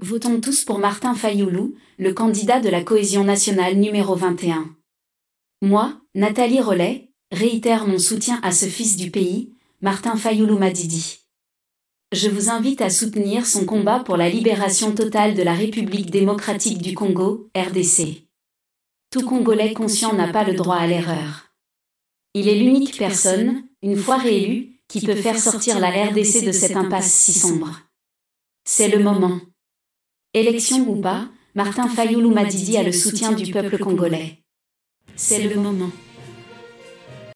Votons tous pour Martin Fayoulou, le candidat de la cohésion nationale numéro 21. Moi, Nathalie Rollet, réitère mon soutien à ce fils du pays, Martin Fayoulou Madidi. Je vous invite à soutenir son combat pour la libération totale de la République démocratique du Congo, RDC. Tout Congolais conscient n'a pas le droit à l'erreur. Il est l'unique personne, une fois réélu, qui peut faire sortir la RDC de cette impasse si sombre. C'est le moment. Élection ou pas, Martin Fayoulou Madidi a le soutien du peuple congolais. C'est le moment.